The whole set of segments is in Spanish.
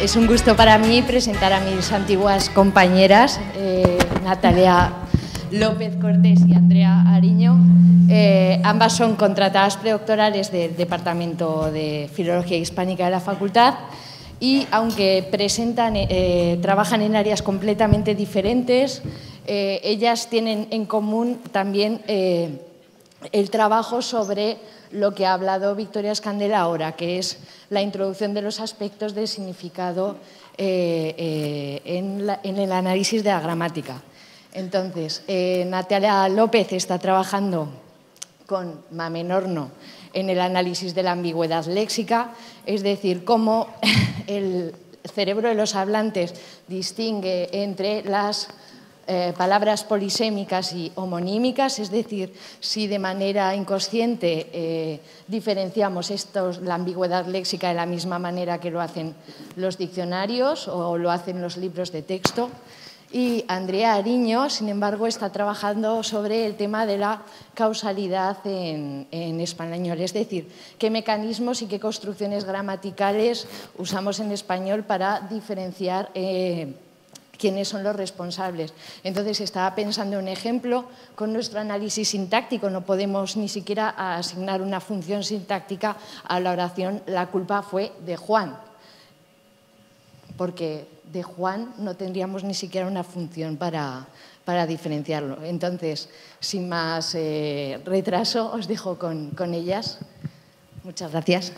Es un gusto para mí presentar a mis antiguas compañeras, eh, Natalia López Cortés y Andrea Ariño. Eh, ambas son contratadas predoctorales del Departamento de Filología Hispánica de la Facultad y aunque presentan, eh, trabajan en áreas completamente diferentes, eh, ellas tienen en común también el trabajo sobre lo que ha hablado Victoria Escandela ahora, que es la introducción de los aspectos de significado en el análisis de la gramática. Entonces, eh, Natalia López está trabajando con Mamenorno en el análisis de la ambigüedad léxica, es decir, cómo el cerebro de los hablantes distingue entre las eh, palabras polisémicas y homonímicas, es decir, si de manera inconsciente eh, diferenciamos la ambigüedad léxica de la misma manera que lo hacen los diccionarios o lo hacen los libros de texto. Y Andrea Ariño, sin embargo, está trabajando sobre el tema de la causalidad en, español, es decir, qué mecanismos y qué construcciones gramaticales usamos en español para diferenciar eh, quiénes son los responsables. Entonces, estaba pensando un ejemplo, con nuestro análisis sintáctico no podemos ni siquiera asignar una función sintáctica a la oración la culpa fue de Juan porque de Juan no tendríamos ni siquiera una función para, para diferenciarlo. Entonces, sin más eh, retraso, os dejo con, con ellas. Muchas gracias.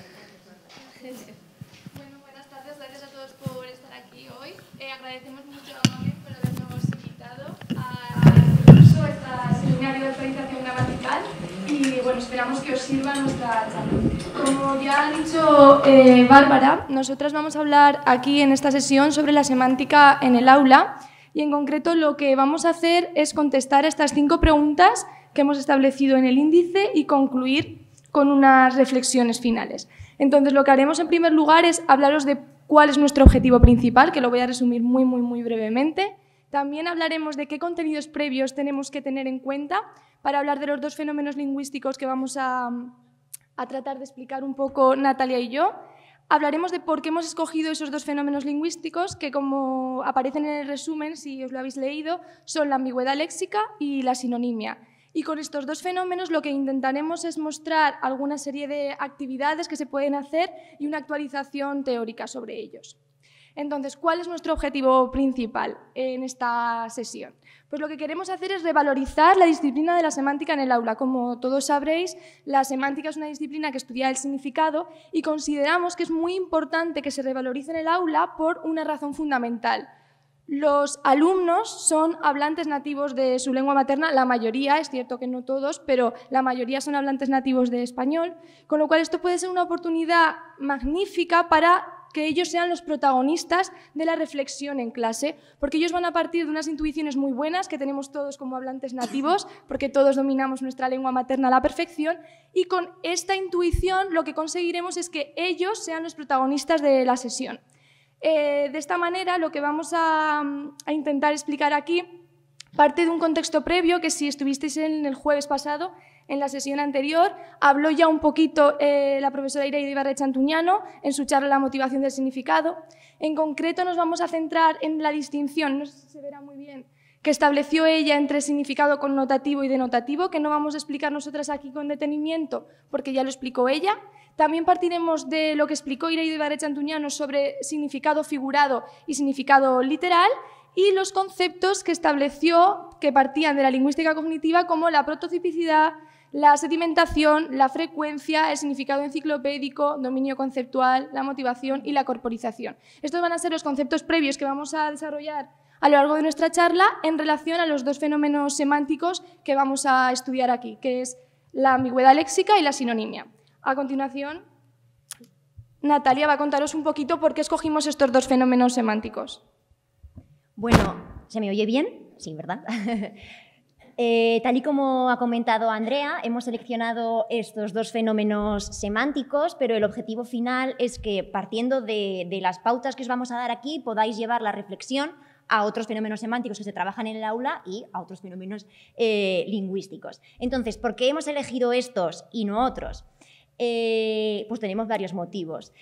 Bueno, buenas tardes, gracias a todos por estar aquí hoy. Eh, agradecemos mucho a Mami por habernos invitado a, a, a esta seminario de y bueno, esperamos que os sirva nuestra charla. Como ya ha dicho eh, Bárbara, nosotras vamos a hablar aquí en esta sesión sobre la semántica en el aula y en concreto lo que vamos a hacer es contestar estas cinco preguntas que hemos establecido en el índice y concluir con unas reflexiones finales. Entonces, lo que haremos en primer lugar es hablaros de cuál es nuestro objetivo principal, que lo voy a resumir muy, muy, muy brevemente. También hablaremos de qué contenidos previos tenemos que tener en cuenta para hablar de los dos fenómenos lingüísticos que vamos a, tratar de explicar un poco Natalia y yo. Hablaremos de por qué hemos escogido esos dos fenómenos lingüísticos que, como aparecen en el resumen, si os lo habéis leído, son la ambigüedad léxica y la sinonimia. Y con estos dos fenómenos lo que intentaremos es mostrar alguna serie de actividades que se pueden hacer y una actualización teórica sobre ellos. Entonces, ¿cuál es nuestro objetivo principal en esta sesión? Pues lo que queremos hacer es revalorizar la disciplina de la semántica en el aula. Como todos sabréis, la semántica es una disciplina que estudia el significado y consideramos que es muy importante que se revalorice en el aula por una razón fundamental. Los alumnos son hablantes nativos de su lengua materna, la mayoría, es cierto que no todos, pero la mayoría son hablantes nativos de español, con lo cual esto puede ser una oportunidad magnífica para que ellos sean los protagonistas de la reflexión en clase, porque ellos van a partir de unas intuiciones muy buenas que tenemos todos como hablantes nativos, porque todos dominamos nuestra lengua materna a la perfección, y con esta intuición lo que conseguiremos es que ellos sean los protagonistas de la sesión. Eh, de esta manera, lo que vamos a, a intentar explicar aquí parte de un contexto previo que si estuvisteis en el jueves pasado en la sesión anterior habló ya un poquito eh, la profesora de Ibarre Antuñano en su charla La motivación del significado. En concreto nos vamos a centrar en la distinción, no sé si se verá muy bien, que estableció ella entre significado connotativo y denotativo, que no vamos a explicar nosotras aquí con detenimiento, porque ya lo explicó ella. También partiremos de lo que explicó de Ibarre Antuñano sobre significado figurado y significado literal, y los conceptos que estableció que partían de la lingüística cognitiva como la prototipicidad, la sedimentación, la frecuencia, el significado enciclopédico, dominio conceptual, la motivación y la corporización. Estos van a ser los conceptos previos que vamos a desarrollar a lo largo de nuestra charla en relación a los dos fenómenos semánticos que vamos a estudiar aquí, que es la ambigüedad léxica y la sinonimia. A continuación, Natalia va a contaros un poquito por qué escogimos estos dos fenómenos semánticos. Bueno, ¿se me oye bien? Sí, ¿verdad? Eh, tal y como ha comentado Andrea, hemos seleccionado estos dos fenómenos semánticos, pero el objetivo final es que, partiendo de, las pautas que os vamos a dar aquí, podáis llevar la reflexión a otros fenómenos semánticos que se trabajan en el aula y a otros fenómenos eh, lingüísticos. Entonces, ¿por qué hemos elegido estos y no otros? Eh, pues tenemos varios motivos.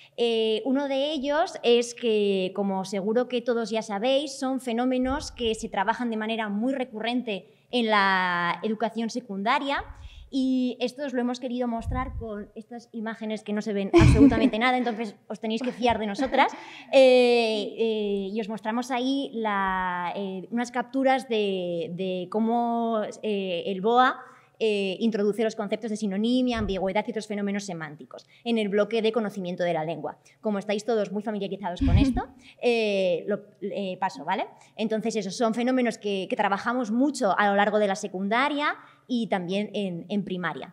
uno de ellos es que, como seguro que todos ya sabéis, son fenómenos que se trabajan de manera muy recurrente en la educación secundaria. Y esto os lo hemos querido mostrar con estas imágenes que no se ven absolutamente nada, entonces os tenéis que fiar de nosotras. Eh, eh, y os mostramos ahí eh, unas capturas de cómo el BOA eh, introduce los conceptos de sinonimia, ambigüedad y otros fenómenos semánticos en el bloque de conocimiento de la lengua. Como estáis todos muy familiarizados con esto, eh, lo eh, paso, ¿vale? Entonces, esos son fenómenos que, trabajamos mucho a lo largo de la secundaria y también en, en primaria.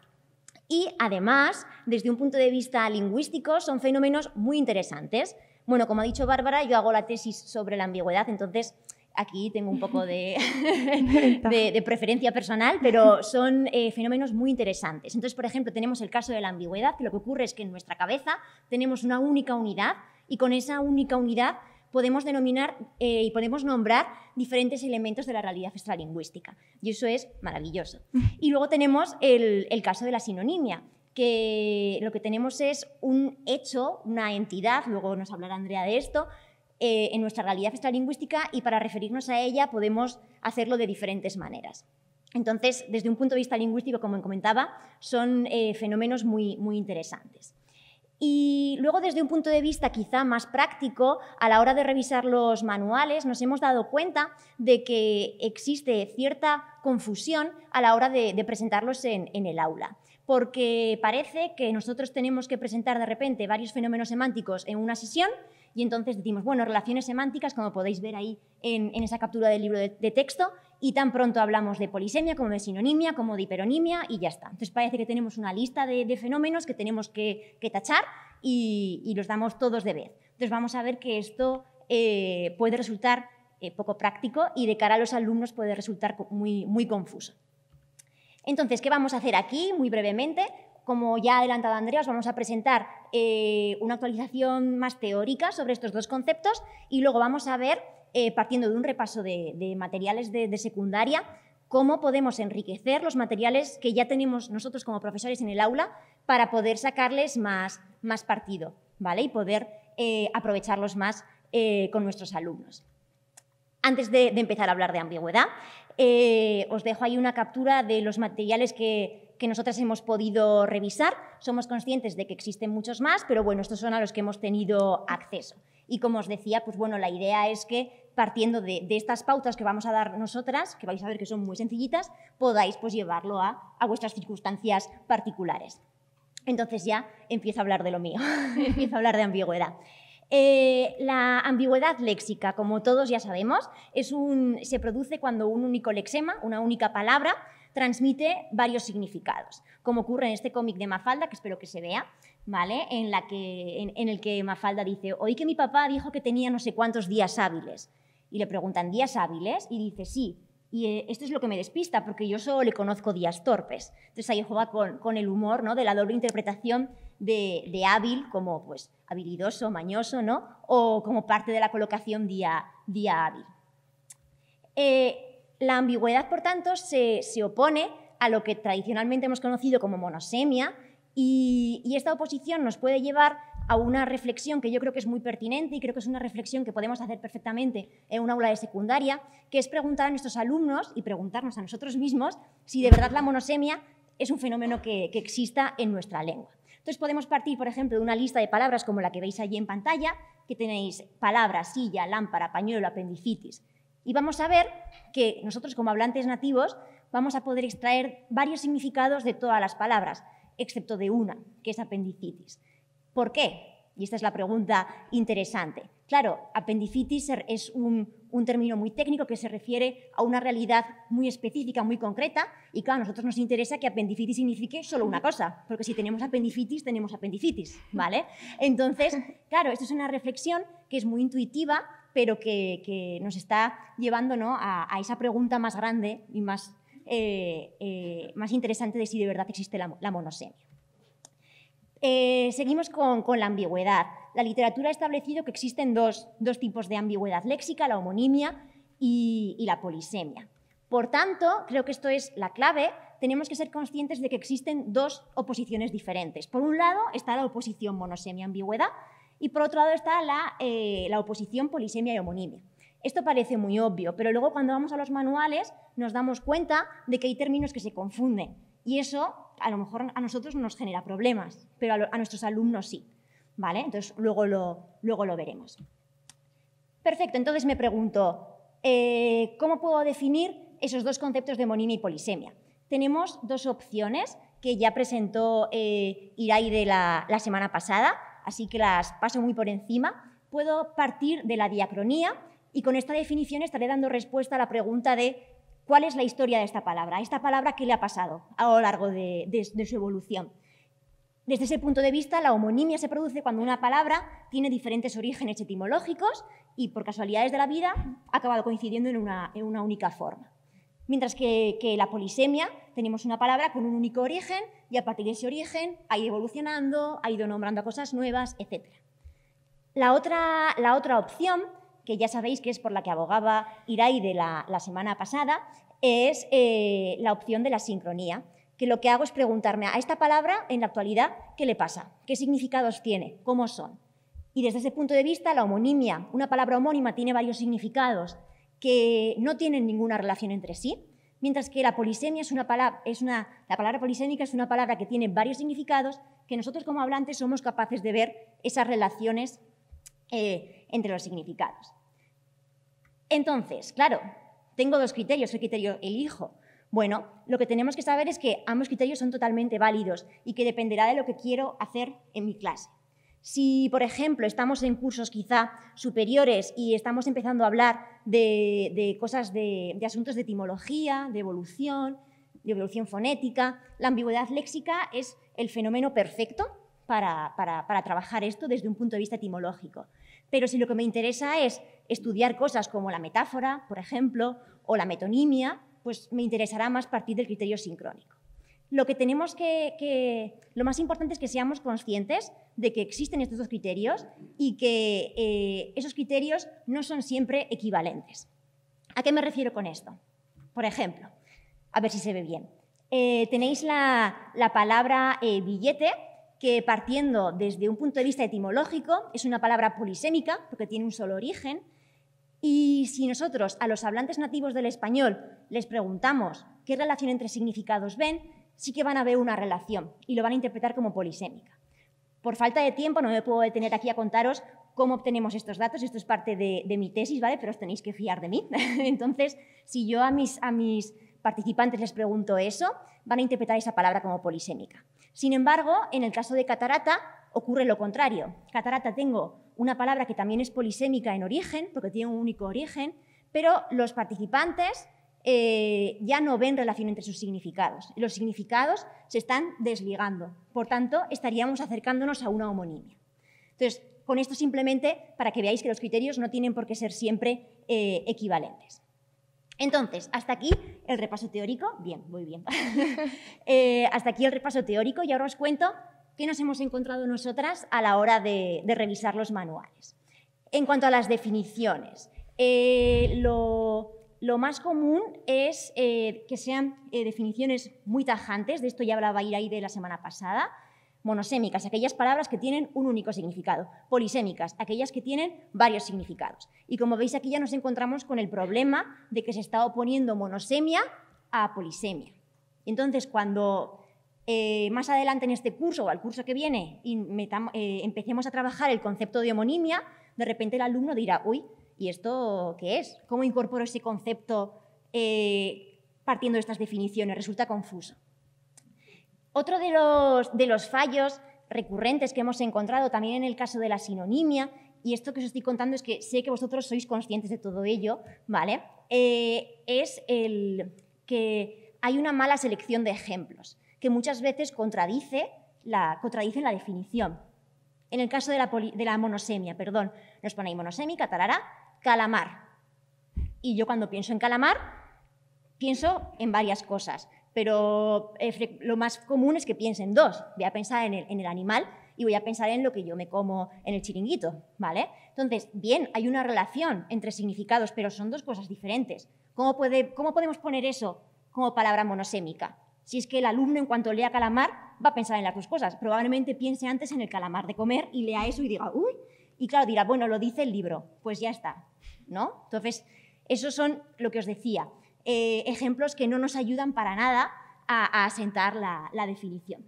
Y además, desde un punto de vista lingüístico, son fenómenos muy interesantes. Bueno, como ha dicho Bárbara, yo hago la tesis sobre la ambigüedad, entonces aquí tengo un poco de, preferencia personal, pero son eh, fenómenos muy interesantes. Entonces, por ejemplo, tenemos el caso de la ambigüedad, que lo que ocurre es que en nuestra cabeza tenemos una única unidad y con esa única unidad podemos denominar eh, y podemos nombrar diferentes elementos de la realidad extralingüística. Y eso es maravilloso. Y luego tenemos el, el caso de la sinonimia, que lo que tenemos es un hecho, una entidad, luego nos hablará Andrea de esto, eh, en nuestra realidad extralingüística y para referirnos a ella podemos hacerlo de diferentes maneras. Entonces, desde un punto de vista lingüístico, como comentaba, son eh, fenómenos muy, muy interesantes. Y luego, desde un punto de vista quizá más práctico, a la hora de revisar los manuales, nos hemos dado cuenta de que existe cierta confusión a la hora de, presentarlos en el aula porque parece que nosotros tenemos que presentar de repente varios fenómenos semánticos en una sesión y entonces decimos, bueno, relaciones semánticas, como podéis ver ahí en, esa captura del libro de, texto, y tan pronto hablamos de polisemia como de sinonimia, como de hiperonimia, y ya está. Entonces parece que tenemos una lista de, fenómenos que tenemos que, tachar y, los damos todos de vez. Entonces vamos a ver que esto eh, puede resultar eh, poco práctico y de cara a los alumnos puede resultar muy, muy confuso. Entonces, ¿qué vamos a hacer aquí? Muy brevemente, como ya ha adelantado Andrea, os vamos a presentar eh, una actualización más teórica sobre estos dos conceptos y luego vamos a ver, eh, partiendo de un repaso de, materiales de, secundaria, cómo podemos enriquecer los materiales que ya tenemos nosotros como profesores en el aula para poder sacarles más, partido ¿vale? y poder eh, aprovecharlos más con nuestros alumnos. Antes de empezar a hablar de ambigüedad, eh, os dejo ahí una captura de los materiales que, nosotras hemos podido revisar. Somos conscientes de que existen muchos más, pero bueno, estos son a los que hemos tenido acceso. Y como os decía, pues bueno, la idea es que partiendo de, estas pautas que vamos a dar nosotras, que vais a ver que son muy sencillitas, podáis pues llevarlo a vuestras circunstancias particulares. Entonces ya empiezo a hablar de lo mío, empiezo a hablar de ambigüedad. Eh, la ambigüedad léxica, como todos ya sabemos, es un, se produce cuando un único lexema, una única palabra, transmite varios significados, como ocurre en este cómic de Mafalda, que espero que se vea, ¿vale? En, la que, en, el que Mafalda dice, oí que mi papá dijo que tenía no sé cuántos días hábiles. Y le preguntan, ¿días hábiles? Y dice, sí, y eh, esto es lo que me despista, porque yo solo le conozco días torpes. Entonces ahí juega con, con el humor ¿no? de la doble interpretación de, hábil, como pues habilidoso, mañoso, ¿no? O como parte de la colocación día, día hábil. Eh, la ambigüedad, por tanto, se, opone a lo que tradicionalmente hemos conocido como monosemia y, esta oposición nos puede llevar a una reflexión que yo creo que es muy pertinente y creo que es una reflexión que podemos hacer perfectamente en un aula de secundaria, que es preguntar a nuestros alumnos y preguntarnos a nosotros mismos si de verdad la monosemia es un fenómeno que, que exista en nuestra lengua. Entonces podemos partir, por ejemplo, de una lista de palabras como la que veis allí en pantalla, que tenéis palabra, silla, lámpara, pañuelo, apendicitis. Y vamos a ver que nosotros como hablantes nativos vamos a poder extraer varios significados de todas las palabras, excepto de una, que es apendicitis. ¿Por qué? Y esta es la pregunta interesante. Claro, apendicitis es un, un término muy técnico que se refiere a una realidad muy específica, muy concreta, y claro, a nosotros nos interesa que apendicitis signifique solo una cosa, porque si tenemos apendicitis, tenemos apendicitis, ¿vale? Entonces, claro, esto es una reflexión que es muy intuitiva, pero que, nos está llevando a, esa pregunta más grande y más, eh, eh, más interesante de si de verdad existe la monosemia. Eh, seguimos con, la ambigüedad. La literatura ha establecido que existen dos, tipos de ambigüedad léxica, la homonimia y, la polisemia. Por tanto, creo que esto es la clave tenemos que ser conscientes de que existen dos oposiciones diferentes. Por un lado está la oposición monosemia-ambigüedad y por otro lado está la, eh, oposición polisemia y homonimia. Esto parece muy obvio, pero luego cuando vamos a los manuales nos damos cuenta de que hay términos que se confunden y eso a lo mejor a nosotros nos genera problemas, pero a, nuestros alumnos sí. ¿Vale? Entonces, luego lo, luego lo veremos. Perfecto, entonces me pregunto, eh, ¿cómo puedo definir esos dos conceptos de monina y polisemia? Tenemos dos opciones que ya presentó eh, Iraide la semana pasada, así que las paso muy por encima. Puedo partir de la diacronía y con esta definición estaré dando respuesta a la pregunta de ¿Cuál es la historia de esta palabra? ¿Esta palabra qué le ha pasado a lo largo de, su evolución? Desde ese punto de vista, la homonimia se produce cuando una palabra tiene diferentes orígenes etimológicos y, por casualidades de la vida, ha acabado coincidiendo en una, única forma. Mientras que, la polisemia, tenemos una palabra con un único origen y a partir de ese origen ha ido evolucionando, ha ido nombrando cosas nuevas, etc. la otra opción que ya sabéis que es por la que abogaba Iraide la, la semana pasada, es eh, la opción de la sincronía, que lo que hago es preguntarme a esta palabra en la actualidad, ¿qué le pasa? ¿Qué significados tiene? ¿Cómo son? Y desde ese punto de vista, la homonimia, una palabra homónima tiene varios significados que no tienen ninguna relación entre sí, mientras que la polisemia es una palabra, es una, la palabra polisémica es una palabra que tiene varios significados que nosotros como hablantes somos capaces de ver esas relaciones eh, entre los significados. Entonces, claro, tengo dos criterios. El criterio elijo? Bueno, lo que tenemos que saber es que ambos criterios son totalmente válidos y que dependerá de lo que quiero hacer en mi clase. Si, por ejemplo, estamos en cursos quizá superiores y estamos empezando a hablar de, cosas de, asuntos de etimología, de evolución, de evolución fonética, la ambigüedad léxica es el fenómeno perfecto para trabajar esto desde un punto de vista etimológico. Pero si lo que me interesa es estudiar cosas como la metáfora, por ejemplo, o la metonimia, pues me interesará más partir del criterio sincrónico. Lo que tenemos que, lo más importante es que seamos conscientes de que existen estos dos criterios y que eh, esos criterios no son siempre equivalentes. ¿A qué me refiero con esto? Por ejemplo, a ver si se ve bien. Eh, tenéis la, palabra eh, billete que partiendo desde un punto de vista etimológico es una palabra polisémica porque tiene un solo origen. Y si nosotros a los hablantes nativos del español les preguntamos qué relación entre significados ven, sí que van a ver una relación y lo van a interpretar como polisémica. Por falta de tiempo no me puedo detener aquí a contaros cómo obtenemos estos datos. Esto es parte de, mi tesis, ¿vale? Pero os tenéis que fiar de mí. Entonces, si yo a mis, a mis participantes les pregunto eso, van a interpretar esa palabra como polisémica. Sin embargo, en el caso de catarata ocurre lo contrario. Catarata tengo una palabra que también es polisémica en origen, porque tiene un único origen, pero los participantes eh, ya no ven relación entre sus significados. Los significados se están desligando. Por tanto, estaríamos acercándonos a una homonimia. Entonces, con esto simplemente para que veáis que los criterios no tienen por qué ser siempre eh, equivalentes. Entonces, hasta aquí el repaso teórico. Bien, muy bien. Eh, hasta aquí el repaso teórico y ahora os cuento qué nos hemos encontrado nosotras a la hora de, revisar los manuales. En cuanto a las definiciones, eh, lo, más común es eh, que sean definiciones muy tajantes, de esto ya hablaba de la semana pasada, monosémicas, aquellas palabras que tienen un único significado, polisémicas, aquellas que tienen varios significados. Y como veis aquí ya nos encontramos con el problema de que se está oponiendo monosemia a polisemia. Entonces, cuando eh, más adelante en este curso o al curso que viene eh, empecemos a trabajar el concepto de homonimia, de repente el alumno dirá, uy, ¿y esto qué es? ¿Cómo incorporo ese concepto eh, partiendo de estas definiciones? Resulta confuso. Otro de los, de los fallos recurrentes que hemos encontrado también en el caso de la sinonimia, y esto que os estoy contando es que sé que vosotros sois conscientes de todo ello, ¿vale? Eh, es el que hay una mala selección de ejemplos, que muchas veces contradice la, contradice la definición. En el caso de la, monosemia, perdón, nos pone ahí monosémica, tarara, calamar. Y yo cuando pienso en calamar, pienso en varias cosas pero eh, lo más común es que piensen dos. Voy a pensar en el, animal y voy a pensar en lo que yo me como en el chiringuito, ¿vale? Entonces, bien, hay una relación entre significados, pero son dos cosas diferentes. ¿Cómo, podemos poner eso como palabra monosémica? Si es que el alumno, en cuanto lea calamar, va a pensar en las dos cosas. Probablemente piense antes en el calamar de comer y lea eso y diga, uy, y claro, dirá, bueno, lo dice el libro, pues ya está, ¿no? Entonces, eso son lo que os decía. Eh, ejemplos que no nos ayudan para nada a, asentar la, definición.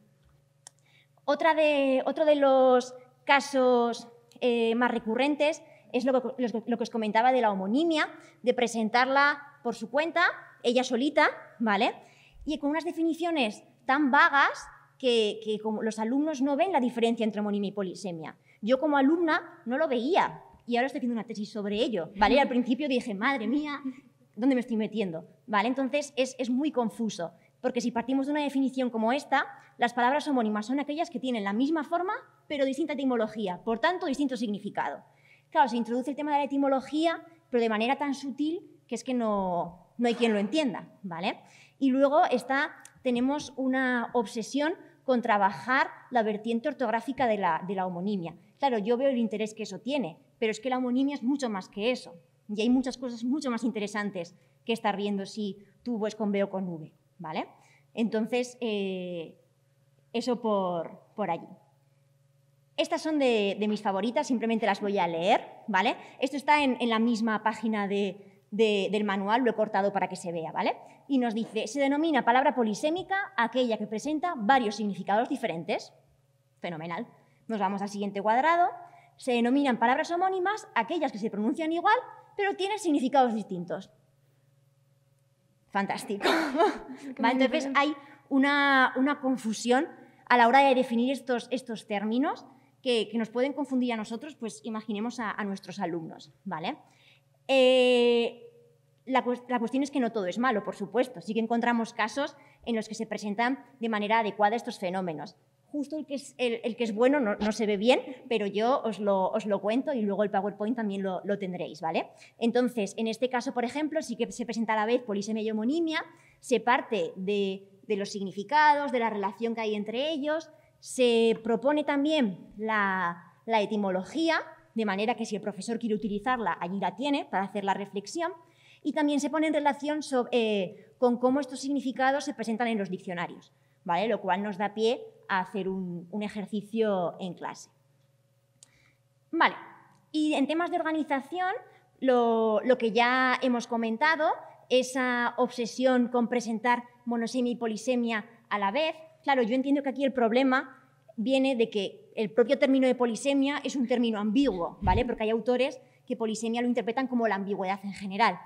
Otra de, otro de los casos eh, más recurrentes es lo que, os comentaba de la homonimia, de presentarla por su cuenta, ella solita, ¿vale? Y con unas definiciones tan vagas que, como los alumnos no ven la diferencia entre homonimia y polisemia. Yo como alumna no lo veía y ahora estoy haciendo una tesis sobre ello, ¿vale? al principio dije, madre mía, dónde me estoy metiendo, ¿vale? Entonces es, muy confuso, porque si partimos de una definición como esta, las palabras homónimas son aquellas que tienen la misma forma, pero distinta etimología, por tanto, distinto significado. Claro, se introduce el tema de la etimología, pero de manera tan sutil que es que no, hay quien lo entienda, ¿vale? Y luego está, tenemos una obsesión con trabajar la vertiente ortográfica de la homonimia. Claro, yo veo el interés que eso tiene, pero es que la homonimia es mucho más que eso. Y hay muchas cosas mucho más interesantes que estar viendo si tú es con B o con V, ¿vale? Entonces, eh, eso por, allí. Estas son de, mis favoritas, simplemente las voy a leer, ¿vale? Esto está en, la misma página del manual, lo he cortado para que se vea, ¿vale? Y nos dice, se denomina palabra polisémica aquella que presenta varios significados diferentes. Fenomenal. Nos vamos al siguiente cuadrado. Se denominan palabras homónimas aquellas que se pronuncian igual pero tiene significados distintos. Fantástico. entonces hay una, una, confusión a la hora de definir estos, estos términos que, nos pueden confundir a nosotros, pues imaginemos a, nuestros alumnos. ¿vale? Eh, la, cuestión es que no todo es malo, por supuesto. Sí que encontramos casos en los que se presentan de manera adecuada estos fenómenos justo el que es, el, que es bueno no, se ve bien, pero yo os lo, cuento y luego el PowerPoint también lo, tendréis, ¿vale? Entonces, en este caso, por ejemplo, sí que se presenta a la vez polisemia y homonimia, se parte de, los significados, de la relación que hay entre ellos, se propone también la, etimología, de manera que si el profesor quiere utilizarla, allí la tiene para hacer la reflexión, y también se pone en relación eh, con cómo estos significados se presentan en los diccionarios lo cual nos da pie a hacer un, ejercicio en clase. Vale, y en temas de organización, lo, que ya hemos comentado, esa obsesión con presentar monosemia y polisemia a la vez, claro, yo entiendo que aquí el problema viene de que el propio término de polisemia es un término ambiguo, ¿vale? Porque hay autores que polisemia lo interpretan como la ambigüedad en general.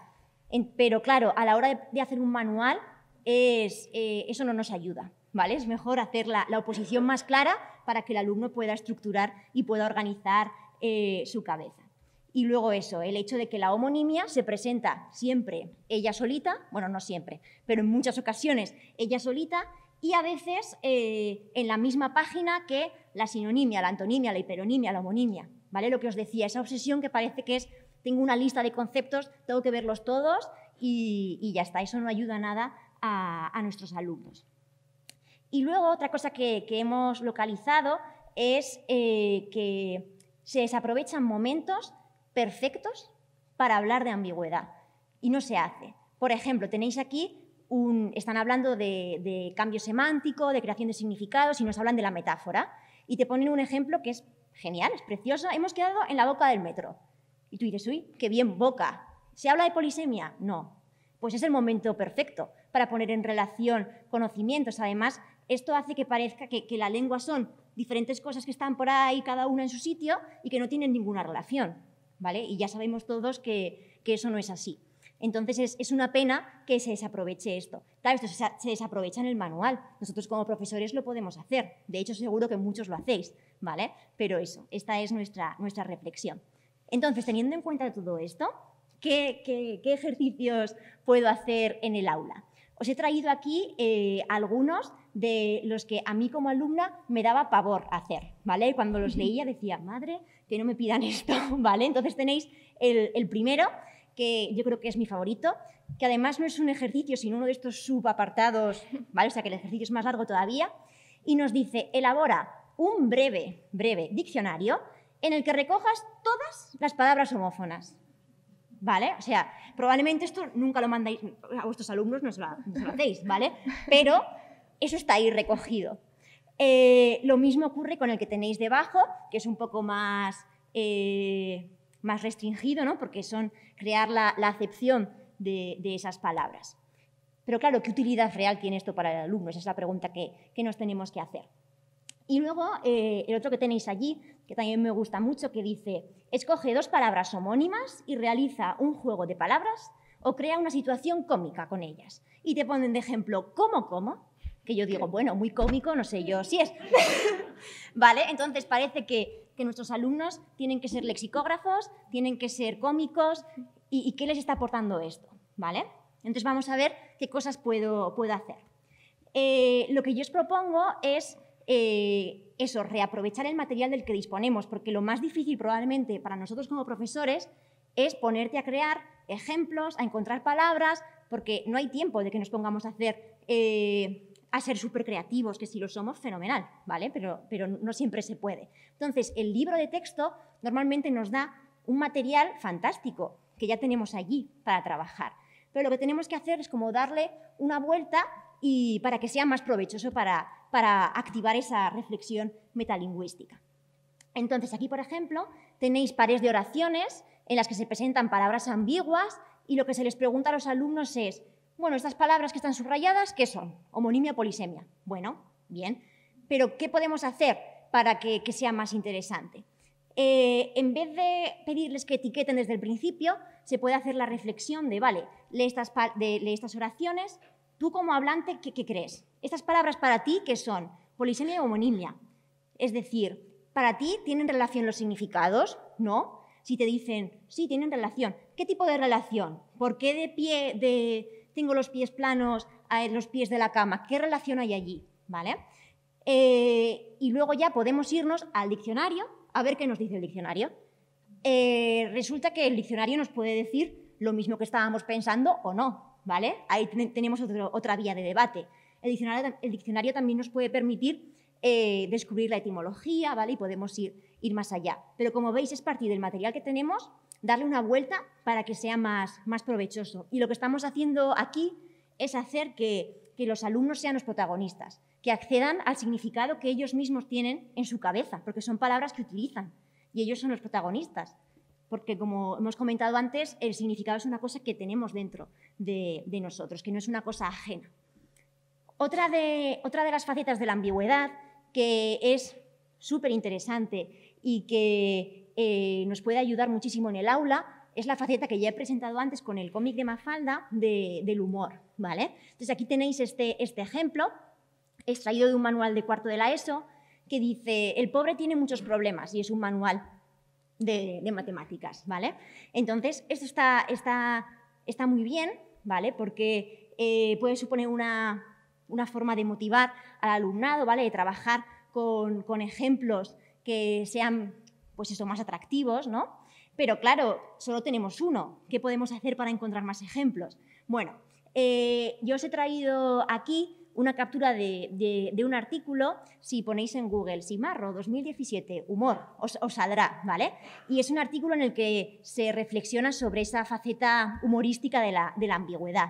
pero claro, a la hora de, hacer un manual, es, eh, eso no nos ayuda. Es mejor hacer la, oposición más clara para que el alumno pueda estructurar y pueda organizar eh, su cabeza. Y luego eso, el hecho de que la homonimia se presenta siempre ella solita, bueno, no siempre, pero en muchas ocasiones ella solita y a veces eh, en la misma página que la sinonimia, la antonimia, la hiperonimia, la homonimia, ¿vale? Lo que os decía, esa obsesión que parece que es, tengo una lista de conceptos, tengo que verlos todos y, ya está, eso no ayuda nada a nuestros alumnos. Y luego otra cosa que, hemos localizado es eh, que se desaprovechan momentos perfectos para hablar de ambigüedad y no se hace. Por ejemplo, tenéis aquí un, están hablando de, de, cambio semántico, de creación de significados y nos hablan de la metáfora. Y te ponen un ejemplo que es genial, es precioso. Hemos quedado en la boca del metro. Y tú dices, uy, qué bien, boca. ¿Se habla de polisemia? No. Pues es el momento perfecto para poner en relación conocimientos. Además, esto hace que parezca que, la lengua son diferentes cosas que están por ahí, cada una en su sitio, y que no tienen ninguna relación. ¿vale? Y ya sabemos todos que, eso no es así. Entonces es, una pena que se desaproveche esto. Claro, esto se, desaprovecha en el manual. Nosotros como profesores lo podemos hacer. De hecho, seguro que muchos lo hacéis, ¿vale? Pero eso, esta es nuestra, nuestra reflexión. Entonces, teniendo en cuenta todo esto, ¿qué, ejercicios puedo hacer en el aula? Os he traído aquí eh, algunos de los que a mí como alumna me daba pavor hacer, ¿vale? cuando los leía decía, madre, que no me pidan esto, ¿vale? Entonces tenéis el, el primero, que yo creo que es mi favorito, que además no es un ejercicio, sino uno de estos subapartados, ¿vale? O sea, que el ejercicio es más largo todavía, y nos dice, elabora un breve, breve diccionario en el que recojas todas las palabras homófonas. ¿Vale? O sea, probablemente esto nunca lo mandáis a vuestros alumnos, no se lo, lo hacéis, ¿vale? Pero eso está ahí recogido. Eh, lo mismo ocurre con el que tenéis debajo, que es un poco más, eh, más restringido, ¿no? porque son crear la, acepción de, esas palabras. Pero claro, ¿qué utilidad real tiene esto para el alumno? Esa es la pregunta que, nos tenemos que hacer. Y luego eh, el otro que tenéis allí, que también me gusta mucho, que dice, escoge dos palabras homónimas y realiza un juego de palabras o crea una situación cómica con ellas. Y te ponen de ejemplo cómo, cómo, que yo digo, bueno, muy cómico, no sé yo si es. ¿Vale? Entonces parece que, nuestros alumnos tienen que ser lexicógrafos, tienen que ser cómicos, y, qué les está aportando esto? ¿Vale? Entonces vamos a ver qué cosas puedo, puedo hacer. Eh, lo que yo os propongo es eh, eso, reaprovechar el material del que disponemos, porque lo más difícil probablemente para nosotros como profesores es ponerte a crear ejemplos, a encontrar palabras, porque no hay tiempo de que nos pongamos a hacer... Eh, a ser súper creativos, que si lo somos, fenomenal, ¿vale? Pero, pero no siempre se puede. Entonces, el libro de texto normalmente nos da un material fantástico que ya tenemos allí para trabajar. Pero lo que tenemos que hacer es como darle una vuelta y para que sea más provechoso para, para activar esa reflexión metalingüística. Entonces, aquí, por ejemplo, tenéis pares de oraciones en las que se presentan palabras ambiguas y lo que se les pregunta a los alumnos es, bueno, estas palabras que están subrayadas, ¿qué son? Homonimia, o polisemia. Bueno, bien. Pero, ¿qué podemos hacer para que, sea más interesante? Eh, en vez de pedirles que etiqueten desde el principio, se puede hacer la reflexión de, vale, lee estas, de, estas oraciones, tú como hablante, ¿qué, ¿qué, crees? Estas palabras para ti, ¿qué son? Polisemia o homonimia. Es decir, ¿para ti tienen relación los significados? ¿No? Si te dicen, sí, tienen relación. ¿Qué tipo de relación? ¿Por qué de pie, de, tengo los pies planos, los pies de la cama, ¿qué relación hay allí? ¿Vale? Eh, y luego ya podemos irnos al diccionario a ver qué nos dice el diccionario. Eh, resulta que el diccionario nos puede decir lo mismo que estábamos pensando o no, ¿vale? Ahí tenemos otra vía de debate. El diccionario, el diccionario también nos puede permitir eh, descubrir la etimología, ¿vale? Y podemos ir, ir más allá. Pero como veis, es partir del material que tenemos darle una vuelta para que sea más, más provechoso. Y lo que estamos haciendo aquí es hacer que, los alumnos sean los protagonistas, que accedan al significado que ellos mismos tienen en su cabeza, porque son palabras que utilizan y ellos son los protagonistas porque como hemos comentado antes, el significado es una cosa que tenemos dentro de, de nosotros, que no es una cosa ajena. Otra de, otra de las facetas de la ambigüedad que es súper interesante y que, eh, nos puede ayudar muchísimo en el aula es la faceta que ya he presentado antes con el cómic de Mafalda del humor, ¿vale? Entonces aquí tenéis este, este ejemplo, extraído de un manual de cuarto de la ESO, que dice, el pobre tiene muchos problemas, y es un manual de, matemáticas, ¿vale? Entonces, esto está, está, está muy bien, ¿vale? Porque eh, puede suponer una, forma de motivar al alumnado, ¿vale? De trabajar con, con ejemplos que sean pues son más atractivos, ¿no? Pero claro, solo tenemos uno. ¿Qué podemos hacer para encontrar más ejemplos? Bueno, eh, yo os he traído aquí una captura de, un artículo, si ponéis en Google Simarro 2017, humor, os, saldrá, ¿vale? Y es un artículo en el que se reflexiona sobre esa faceta humorística de la ambigüedad.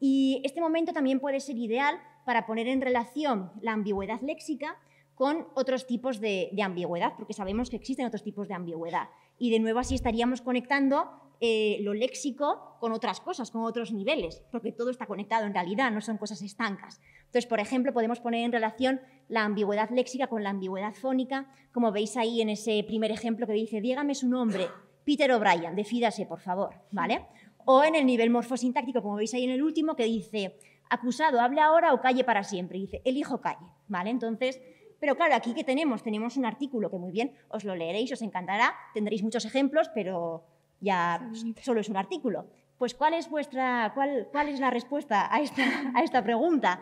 Y este momento también puede ser ideal para poner en relación la ambigüedad léxica con otros tipos de, ambigüedad, porque sabemos que existen otros tipos de ambigüedad. Y de nuevo así estaríamos conectando eh, lo léxico con otras cosas, con otros niveles, porque todo está conectado en realidad, no son cosas estancas. Entonces, por ejemplo, podemos poner en relación la ambigüedad léxica con la ambigüedad fónica, como veis ahí en ese primer ejemplo que dice, dígame su nombre, Peter O'Brien, defídase por favor, ¿vale? O en el nivel morfosintáctico, como veis ahí en el último, que dice, acusado, hable ahora o calle para siempre, Dice, dice, elijo calle, ¿vale? Entonces, pero claro, aquí que tenemos, tenemos un artículo que muy bien, os lo leeréis, os encantará, tendréis muchos ejemplos, pero ya solo es un artículo. Pues ¿cuál es vuestra, cuál, cuál es la respuesta a esta, a esta pregunta?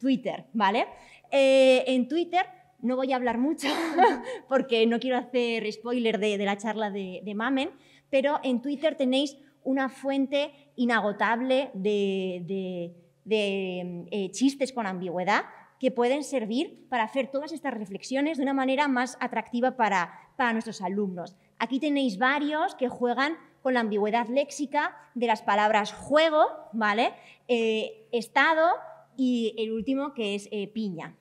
Twitter, ¿vale? Eh, en Twitter no voy a hablar mucho porque no quiero hacer spoiler de, de la charla de, Mamen, pero en Twitter tenéis una fuente inagotable de, de eh, chistes con ambigüedad que pueden servir para hacer todas estas reflexiones de una manera más atractiva para, nuestros alumnos. Aquí tenéis varios que juegan con la ambigüedad léxica de las palabras juego, ¿vale? Eh, estado y el último que es eh, piña,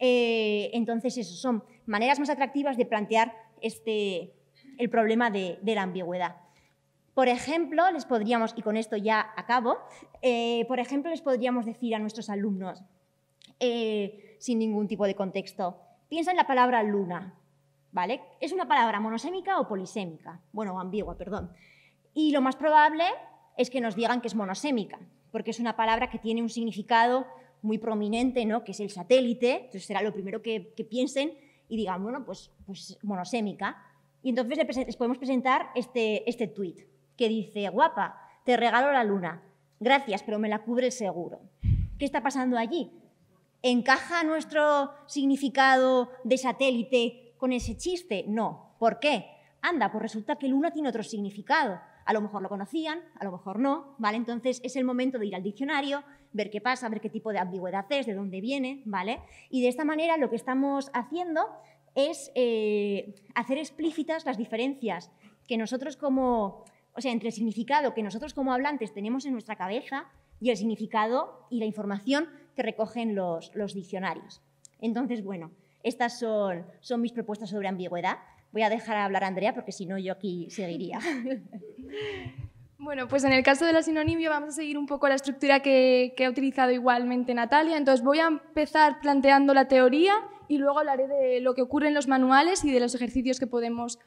eh, entonces, eso son maneras más atractivas de plantear este, el problema de, de la ambigüedad. Por ejemplo, les podríamos, y con esto ya acabo, por ejemplo, les podríamos decir a nuestros alumnos, eh, sin ningún tipo de contexto. Piensa en la palabra luna, ¿vale? Es una palabra monosémica o polisémica, bueno, ambigua, perdón. Y lo más probable es que nos digan que es monosémica, porque es una palabra que tiene un significado muy prominente, ¿no? Que es el satélite, entonces será lo primero que, piensen y digan, bueno, pues, pues monosémica. Y entonces les podemos presentar este, este tuit que dice, guapa, te regalo la luna, gracias, pero me la cubre el seguro. ¿Qué está pasando allí? ¿Encaja nuestro significado de satélite con ese chiste? No. ¿Por qué? Anda, pues resulta que el Luna tiene otro significado. A lo mejor lo conocían, a lo mejor no, ¿vale? Entonces es el momento de ir al diccionario, ver qué pasa, ver qué tipo de ambigüedad es, de dónde viene, ¿vale? Y de esta manera lo que estamos haciendo es eh, hacer explícitas las diferencias que nosotros como, o sea, entre el significado que nosotros como hablantes tenemos en nuestra cabeza y el significado y la información que recogen los, diccionarios. Entonces, bueno, estas son, mis propuestas sobre ambigüedad. Voy a dejar hablar a Andrea porque si no yo aquí seguiría. Bueno, pues en el caso de la sinonimia vamos a seguir un poco la estructura que, que, ha utilizado igualmente Natalia. Entonces voy a empezar planteando la teoría y luego hablaré de lo que ocurre en los manuales y de los ejercicios que podemos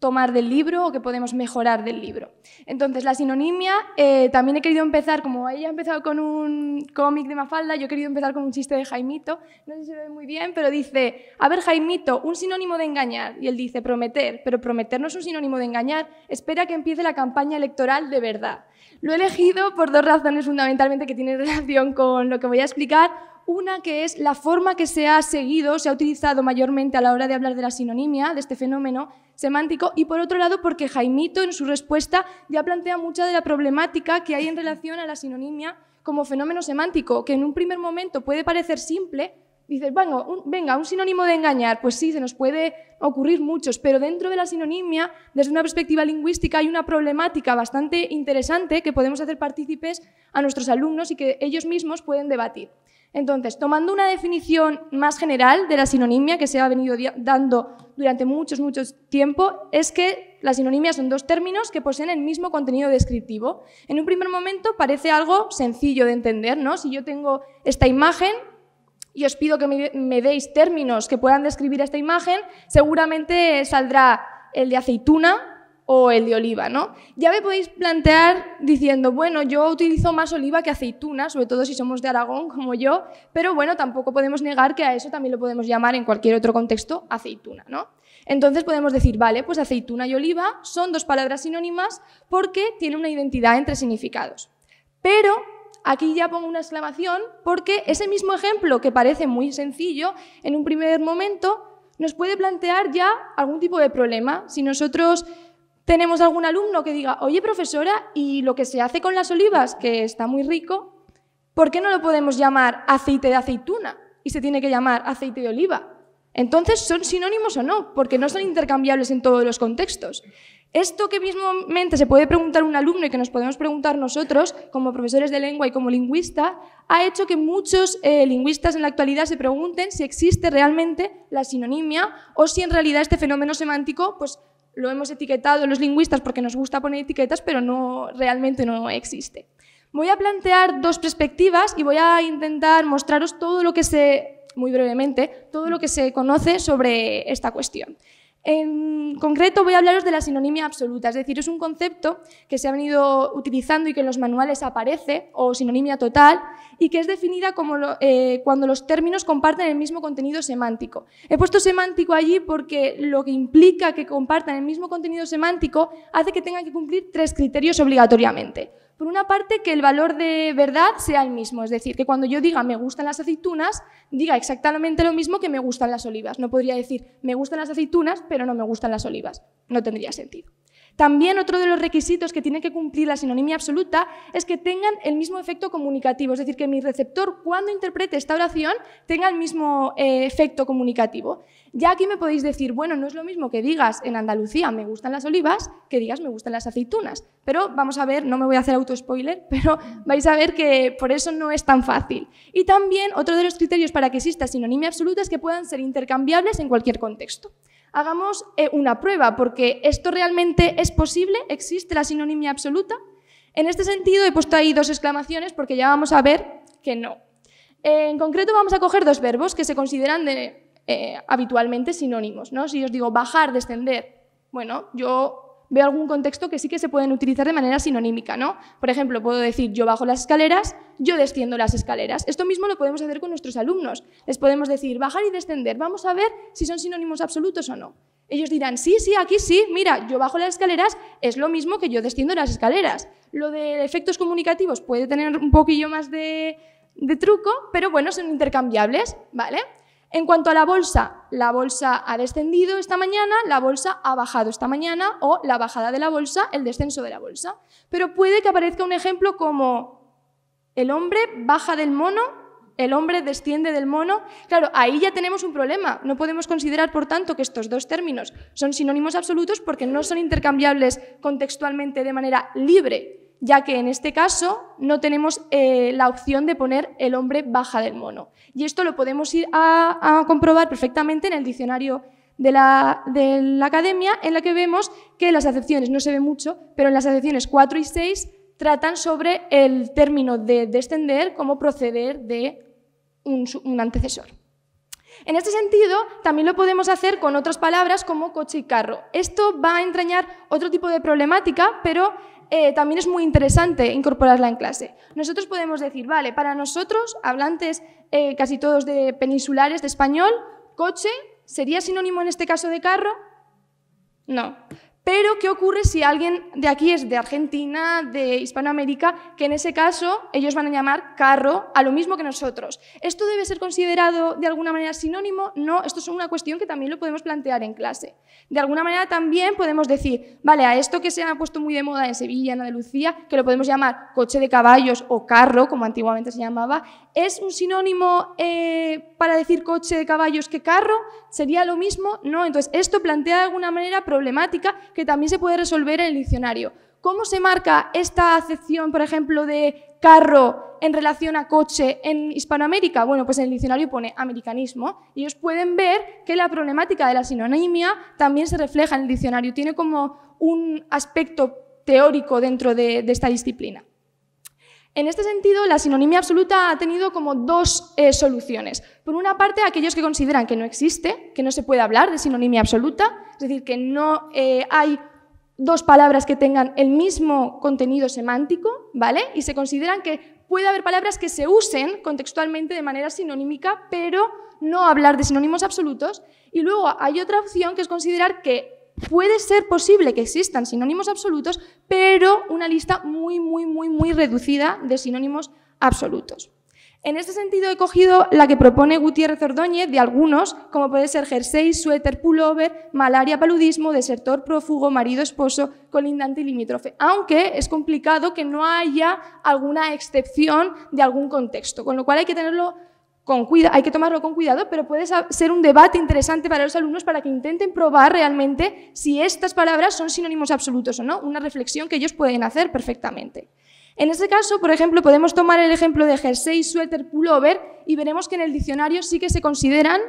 tomar del libro o que podemos mejorar del libro. Entonces, la sinonimia, eh, también he querido empezar, como ella ha empezado con un cómic de Mafalda, yo he querido empezar con un chiste de Jaimito, no sé si se ve muy bien, pero dice, a ver Jaimito, un sinónimo de engañar, y él dice prometer, pero prometer no es un sinónimo de engañar, espera que empiece la campaña electoral de verdad. Lo he elegido por dos razones fundamentalmente que tienen relación con lo que voy a explicar. Una que es la forma que se ha seguido, se ha utilizado mayormente a la hora de hablar de la sinonimia, de este fenómeno semántico, y por otro lado porque Jaimito en su respuesta ya plantea mucha de la problemática que hay en relación a la sinonimia como fenómeno semántico, que en un primer momento puede parecer simple, dices, bueno, venga, un sinónimo de engañar, pues sí, se nos puede ocurrir muchos, pero dentro de la sinonimia, desde una perspectiva lingüística, hay una problemática bastante interesante que podemos hacer partícipes a nuestros alumnos y que ellos mismos pueden debatir. Entonces, tomando una definición más general de la sinonimia que se ha venido dando durante muchos, muchos tiempo, es que las sinonimia son dos términos que poseen el mismo contenido descriptivo. En un primer momento parece algo sencillo de entender, ¿no? Si yo tengo esta imagen y os pido que me deis términos que puedan describir esta imagen, seguramente saldrá el de aceituna, o el de oliva, ¿no? Ya me podéis plantear diciendo, bueno, yo utilizo más oliva que aceituna, sobre todo si somos de Aragón como yo, pero bueno, tampoco podemos negar que a eso también lo podemos llamar en cualquier otro contexto aceituna, ¿no? Entonces podemos decir, vale, pues aceituna y oliva son dos palabras sinónimas porque tienen una identidad entre significados. Pero aquí ya pongo una exclamación porque ese mismo ejemplo que parece muy sencillo en un primer momento nos puede plantear ya algún tipo de problema. Si nosotros tenemos algún alumno que diga, oye profesora, ¿y lo que se hace con las olivas, que está muy rico, ¿por qué no lo podemos llamar aceite de aceituna? Y se tiene que llamar aceite de oliva. Entonces, ¿son sinónimos o no? Porque no son intercambiables en todos los contextos. Esto que mismamente se puede preguntar un alumno y que nos podemos preguntar nosotros, como profesores de lengua y como lingüista, ha hecho que muchos eh, lingüistas en la actualidad se pregunten si existe realmente la sinonimia o si en realidad este fenómeno semántico pues, lo hemos etiquetado los lingüistas porque nos gusta poner etiquetas, pero no, realmente no existe. Voy a plantear dos perspectivas y voy a intentar mostraros todo lo que se, muy brevemente, todo lo que se conoce sobre esta cuestión. En concreto voy a hablaros de la sinonimia absoluta, es decir, es un concepto que se ha venido utilizando y que en los manuales aparece, o sinonimia total, y que es definida como eh, cuando los términos comparten el mismo contenido semántico. He puesto semántico allí porque lo que implica que compartan el mismo contenido semántico hace que tengan que cumplir tres criterios obligatoriamente. Por una parte, que el valor de verdad sea el mismo, es decir, que cuando yo diga me gustan las aceitunas, diga exactamente lo mismo que me gustan las olivas. No podría decir me gustan las aceitunas, pero no me gustan las olivas. No tendría sentido. También otro de los requisitos que tiene que cumplir la sinonimia absoluta es que tengan el mismo efecto comunicativo, es decir, que mi receptor cuando interprete esta oración tenga el mismo eh, efecto comunicativo. Ya aquí me podéis decir, bueno, no es lo mismo que digas en Andalucía me gustan las olivas que digas me gustan las aceitunas, pero vamos a ver, no me voy a hacer auto-spoiler, pero vais a ver que por eso no es tan fácil. Y también otro de los criterios para que exista sinonimia absoluta es que puedan ser intercambiables en cualquier contexto hagamos eh, una prueba, porque esto realmente es posible, existe la sinonimia absoluta. En este sentido he puesto ahí dos exclamaciones porque ya vamos a ver que no. Eh, en concreto vamos a coger dos verbos que se consideran eh, habitualmente sinónimos. ¿no? Si os digo bajar, descender, bueno, yo veo algún contexto que sí que se pueden utilizar de manera sinonímica, ¿no? Por ejemplo, puedo decir yo bajo las escaleras, yo desciendo las escaleras. Esto mismo lo podemos hacer con nuestros alumnos. Les podemos decir bajar y descender. Vamos a ver si son sinónimos absolutos o no. Ellos dirán, sí, sí, aquí sí, mira, yo bajo las escaleras, es lo mismo que yo desciendo las escaleras. Lo de efectos comunicativos puede tener un poquillo más de, de truco, pero bueno, son intercambiables, ¿vale? En cuanto a la bolsa, la bolsa ha descendido esta mañana, la bolsa ha bajado esta mañana o la bajada de la bolsa, el descenso de la bolsa. Pero puede que aparezca un ejemplo como el hombre baja del mono, el hombre desciende del mono. Claro, ahí ya tenemos un problema. No podemos considerar, por tanto, que estos dos términos son sinónimos absolutos porque no son intercambiables contextualmente de manera libre ya que en este caso no tenemos eh, la opción de poner el hombre baja del mono. Y esto lo podemos ir a, comprobar perfectamente en el diccionario de la, de la, academia, en la que vemos que las acepciones, no se ve mucho, pero en las acepciones 4 y 6 tratan sobre el término de descender como proceder de un, un antecesor. En este sentido, también lo podemos hacer con otras palabras como coche y carro. Esto va a entrañar otro tipo de problemática, pero eh, también es muy interesante incorporarla en clase. Nosotros podemos decir, vale, para nosotros, hablantes eh, casi todos de peninsulares de español, coche sería sinónimo en este caso de carro. No. Pero, ¿qué ocurre si alguien de aquí es de Argentina, de Hispanoamérica, que en ese caso ellos van a llamar carro a lo mismo que nosotros? ¿Esto debe ser considerado de alguna manera sinónimo? No, esto es una cuestión que también lo podemos plantear en clase. De alguna manera también podemos decir, vale, a esto que se ha puesto muy de moda en Sevilla, en Andalucía, que lo podemos llamar coche de caballos o carro, como antiguamente se llamaba, ¿es un sinónimo eh, para decir coche de caballos que carro? ¿Sería lo mismo? No, entonces esto plantea de alguna manera problemática que también se puede resolver en el diccionario. ¿Cómo se marca esta acepción, por ejemplo, de carro en relación a coche en Hispanoamérica? Bueno, pues en el diccionario pone americanismo y ellos pueden ver que la problemática de la sinonimia también se refleja en el diccionario, tiene como un aspecto teórico dentro de esta disciplina. En este sentido, la sinonimia absoluta ha tenido como dos eh, soluciones. Por una parte, aquellos que consideran que no existe, que no se puede hablar de sinonimia absoluta, es decir, que no eh, hay dos palabras que tengan el mismo contenido semántico, ¿vale? Y se consideran que puede haber palabras que se usen contextualmente de manera sinonímica, pero no hablar de sinónimos absolutos. Y luego hay otra opción que es considerar que Puede ser posible que existan sinónimos absolutos, pero una lista muy, muy, muy, muy reducida de sinónimos absolutos. En este sentido, he cogido la que propone Gutiérrez Ordóñez de algunos, como puede ser jersey, suéter, pullover, malaria, paludismo, desertor, prófugo, marido, esposo, colindante y limítrofe, aunque es complicado que no haya alguna excepción de algún contexto, con lo cual hay que tenerlo cuidado, hay que tomarlo con cuidado, pero puede ser un debate interesante para los alumnos para que intenten probar realmente si estas palabras son sinónimos absolutos o no, una reflexión que ellos pueden hacer perfectamente. En este caso, por ejemplo, podemos tomar el ejemplo de jersey, suéter, pullover y veremos que en el diccionario sí que se consideran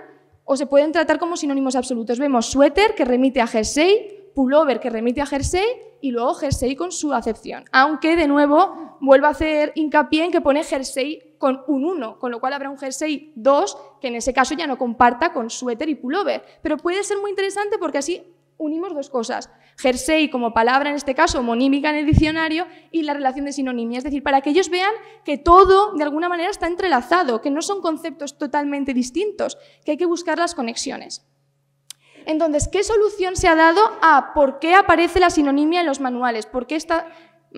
o se pueden tratar como sinónimos absolutos. Vemos suéter que remite a jersey, pullover que remite a jersey y luego jersey con su acepción. Aunque, de nuevo, vuelvo a hacer hincapié en que pone jersey con un 1, con lo cual habrá un jersey 2 que en ese caso ya no comparta con suéter y pullover. Pero puede ser muy interesante porque así unimos dos cosas, jersey como palabra en este caso homonímica en el diccionario y la relación de sinonimia, es decir, para que ellos vean que todo de alguna manera está entrelazado, que no son conceptos totalmente distintos, que hay que buscar las conexiones. Entonces, ¿qué solución se ha dado a ah, por qué aparece la sinonimia en los manuales? ¿Por qué esta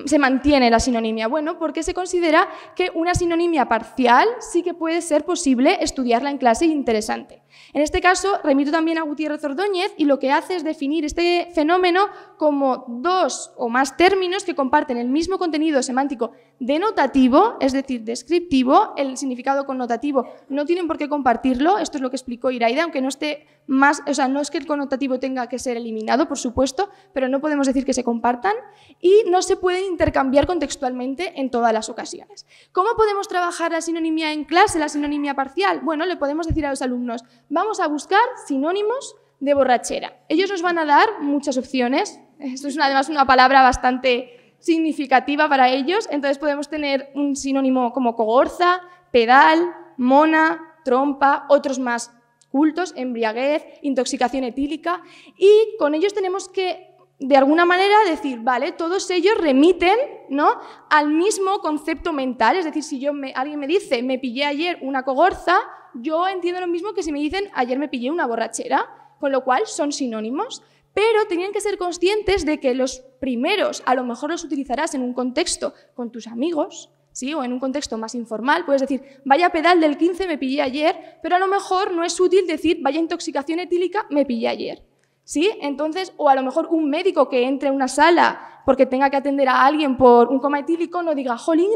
se mantiene la sinonimia? Bueno, porque se considera que una sinonimia parcial sí que puede ser posible estudiarla en clase interesante. En este caso, remito también a Gutiérrez Ordóñez y lo que hace es definir este fenómeno como dos o más términos que comparten el mismo contenido semántico denotativo, es decir, descriptivo, el significado connotativo. No tienen por qué compartirlo, esto es lo que explicó Iraida, aunque no esté más, o sea, no es que el connotativo tenga que ser eliminado, por supuesto, pero no podemos decir que se compartan y no se pueden intercambiar contextualmente en todas las ocasiones. ¿Cómo podemos trabajar la sinonimia en clase, la sinonimia parcial? Bueno, le podemos decir a los alumnos, vamos a buscar sinónimos de borrachera. Ellos nos van a dar muchas opciones, esto es además una palabra bastante significativa para ellos. Entonces podemos tener un sinónimo como cogorza, pedal, mona, trompa, otros más cultos, embriaguez, intoxicación etílica, y con ellos tenemos que, de alguna manera, decir, vale, todos ellos remiten ¿no? al mismo concepto mental, es decir, si yo alguien me dice, me pillé ayer una cogorza, yo entiendo lo mismo que si me dicen, ayer me pillé una borrachera, con lo cual son sinónimos pero tenían que ser conscientes de que los primeros a lo mejor los utilizarás en un contexto con tus amigos, ¿sí? o en un contexto más informal, puedes decir, vaya pedal del 15 me pillé ayer, pero a lo mejor no es útil decir, vaya intoxicación etílica me pillé ayer. ¿Sí? Entonces, o a lo mejor un médico que entre a una sala porque tenga que atender a alguien por un coma etílico no diga, jolín,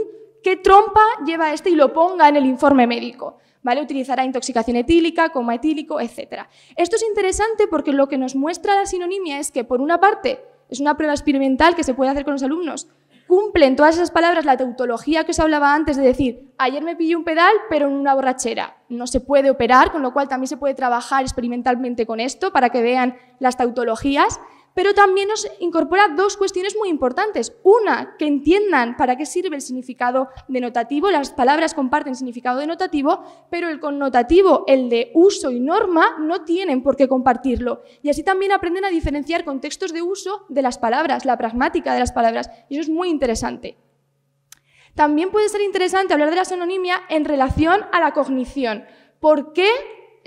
qué trompa lleva este y lo ponga en el informe médico. Utilizará intoxicación etílica, coma etílico, etc. Esto es interesante porque lo que nos muestra la sinonimia es que, por una parte, es una prueba experimental que se puede hacer con los alumnos, cumplen todas esas palabras la tautología que os hablaba antes de decir, ayer me pillé un pedal, pero en una borrachera. No se puede operar, con lo cual también se puede trabajar experimentalmente con esto para que vean las tautologías pero también nos incorpora dos cuestiones muy importantes. Una, que entiendan para qué sirve el significado denotativo, las palabras comparten significado denotativo, pero el connotativo, el de uso y norma, no tienen por qué compartirlo. Y así también aprenden a diferenciar contextos de uso de las palabras, la pragmática de las palabras, y eso es muy interesante. También puede ser interesante hablar de la sinonimia en relación a la cognición. ¿Por qué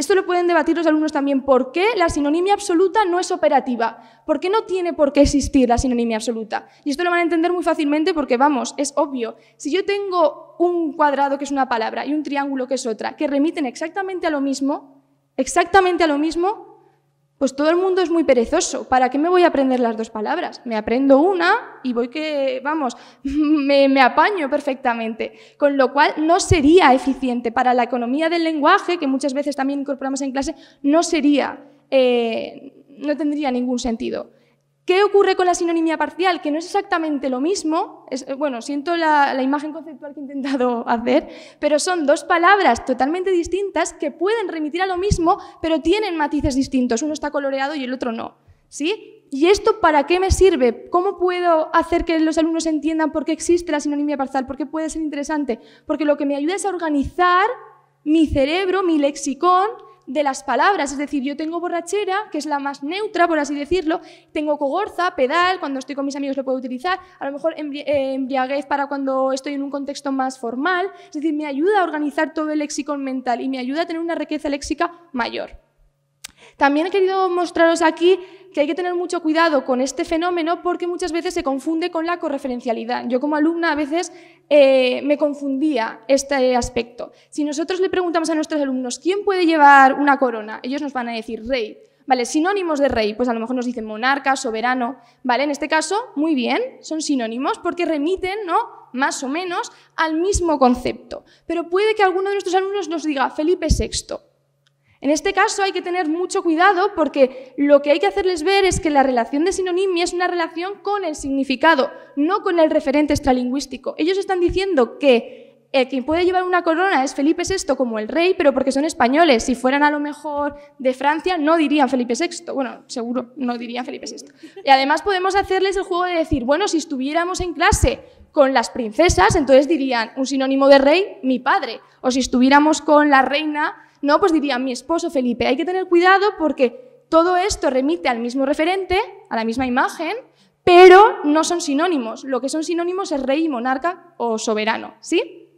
esto lo pueden debatir los alumnos también. ¿Por qué la sinonimia absoluta no es operativa? ¿Por qué no tiene por qué existir la sinonimia absoluta? Y esto lo van a entender muy fácilmente porque, vamos, es obvio. Si yo tengo un cuadrado que es una palabra y un triángulo que es otra, que remiten exactamente a lo mismo, exactamente a lo mismo, pues todo el mundo es muy perezoso. ¿Para qué me voy a aprender las dos palabras? Me aprendo una y voy que, vamos, me, me apaño perfectamente. Con lo cual no sería eficiente para la economía del lenguaje, que muchas veces también incorporamos en clase, no sería, eh, no tendría ningún sentido. ¿Qué ocurre con la sinonimia parcial? Que no es exactamente lo mismo, eh, bueno, siento la, imagen conceptual que he intentado hacer, pero son dos palabras totalmente distintas que pueden remitir a lo mismo, pero tienen matices distintos, uno está coloreado y el otro no. ¿Sí? ¿Y esto para qué me sirve? ¿Cómo puedo hacer que los alumnos entiendan por qué existe la sinonimia parcial? ¿Por qué puede ser interesante? Porque lo que me ayuda es a organizar mi cerebro, mi lexicón, de las palabras, es decir, yo tengo borrachera, que es la más neutra, por así decirlo, tengo cogorza, pedal, cuando estoy con mis amigos lo puedo utilizar, a lo mejor eh, embriaguez para cuando estoy en un contexto más formal, es decir, me ayuda a organizar todo el léxico mental y me ayuda a tener una riqueza léxica mayor. También he querido mostraros aquí que hay que tener mucho cuidado con este fenómeno porque muchas veces se confunde con la correferencialidad. Yo como alumna a veces eh, me confundía este aspecto. Si nosotros le preguntamos a nuestros alumnos, ¿quién puede llevar una corona? Ellos nos van a decir rey. Vale, sinónimos de rey, pues a lo mejor nos dicen monarca, soberano, ¿vale? En este caso, muy bien, son sinónimos porque remiten, ¿no? Más o menos al mismo concepto. Pero puede que alguno de nuestros alumnos nos diga Felipe VI, en este caso hay que tener mucho cuidado porque lo que hay que hacerles ver es que la relación de sinonimia es una relación con el significado, no con el referente extralingüístico. Ellos están diciendo que quien puede llevar una corona es Felipe VI como el rey, pero porque son españoles. Si fueran a lo mejor de Francia, no dirían Felipe VI. Bueno, seguro, no dirían Felipe VI. Y además podemos hacerles el juego de decir, bueno, si estuviéramos en clase con las princesas, entonces dirían un sinónimo de rey, mi padre. O si estuviéramos con la reina ¿no? Pues diría, mi esposo Felipe, hay que tener cuidado porque todo esto remite al mismo referente, a la misma imagen, pero no son sinónimos. Lo que son sinónimos es rey, monarca o soberano, ¿sí?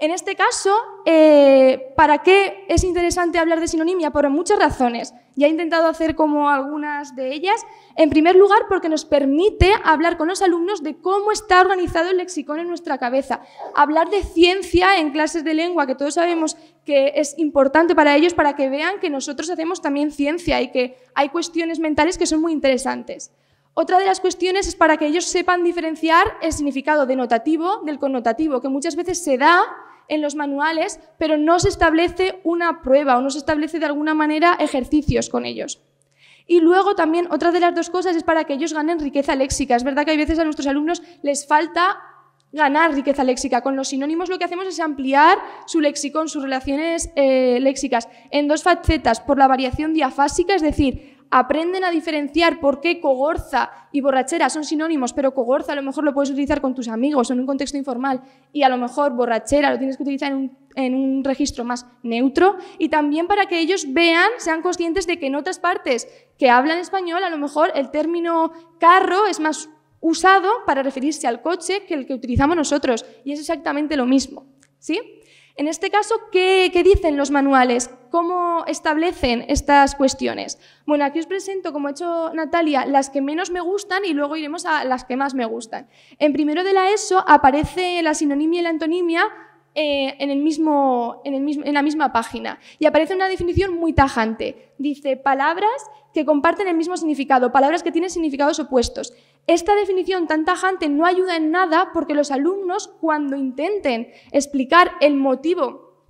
En este caso, eh, ¿para qué es interesante hablar de sinonimia? Por muchas razones. Ya he intentado hacer como algunas de ellas. En primer lugar, porque nos permite hablar con los alumnos de cómo está organizado el lexicón en nuestra cabeza. Hablar de ciencia en clases de lengua, que todos sabemos que es importante para ellos, para que vean que nosotros hacemos también ciencia y que hay cuestiones mentales que son muy interesantes. Otra de las cuestiones es para que ellos sepan diferenciar el significado denotativo del connotativo, que muchas veces se da en los manuales, pero no se establece una prueba o no se establece de alguna manera ejercicios con ellos. Y luego también otra de las dos cosas es para que ellos ganen riqueza léxica. Es verdad que a veces a nuestros alumnos les falta ganar riqueza léxica. Con los sinónimos lo que hacemos es ampliar su lexicón, sus relaciones eh, léxicas, en dos facetas, por la variación diafásica, es decir, aprenden a diferenciar por qué cogorza y borrachera son sinónimos, pero cogorza a lo mejor lo puedes utilizar con tus amigos en un contexto informal y a lo mejor borrachera lo tienes que utilizar en un, en un registro más neutro y también para que ellos vean, sean conscientes de que en otras partes que hablan español a lo mejor el término carro es más usado para referirse al coche que el que utilizamos nosotros y es exactamente lo mismo. ¿Sí? En este caso, ¿qué, dicen los manuales? ¿Cómo establecen estas cuestiones? Bueno, aquí os presento, como ha hecho Natalia, las que menos me gustan y luego iremos a las que más me gustan. En primero de la ESO aparece la sinonimia y la antonimia eh, en la misma página y aparece una definición muy tajante. Dice palabras que comparten el mismo significado, palabras que tienen significados opuestos. Esta definición tan tajante no ayuda en nada porque los alumnos cuando intenten explicar el motivo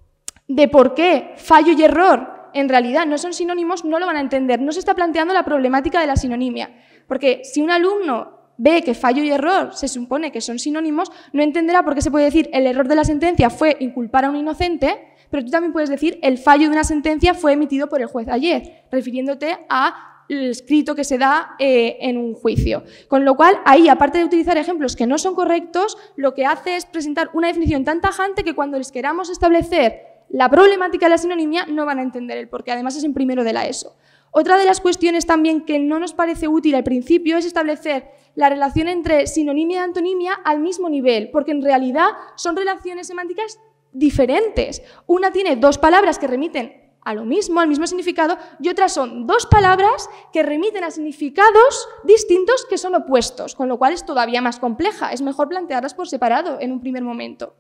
de por qué fallo y error en realidad no son sinónimos, no lo van a entender. No se está planteando la problemática de la sinonimia. Porque si un alumno ve que fallo y error se supone que son sinónimos, no entenderá por qué se puede decir el error de la sentencia fue inculpar a un inocente, pero tú también puedes decir el fallo de una sentencia fue emitido por el juez ayer, refiriéndote a el escrito que se da eh, en un juicio. Con lo cual, ahí, aparte de utilizar ejemplos que no son correctos, lo que hace es presentar una definición tan tajante que cuando les queramos establecer la problemática de la sinonimia no van a entender el porque Además, es en primero de la ESO. Otra de las cuestiones también que no nos parece útil al principio es establecer la relación entre sinonimia y antonimia al mismo nivel, porque en realidad son relaciones semánticas diferentes. Una tiene dos palabras que remiten a lo mismo, al mismo significado, y otras son dos palabras que remiten a significados distintos que son opuestos, con lo cual es todavía más compleja, es mejor plantearlas por separado en un primer momento.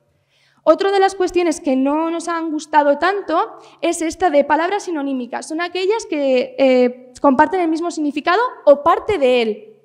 Otra de las cuestiones que no nos han gustado tanto es esta de palabras sinonímicas. Son aquellas que eh, comparten el mismo significado o parte de él.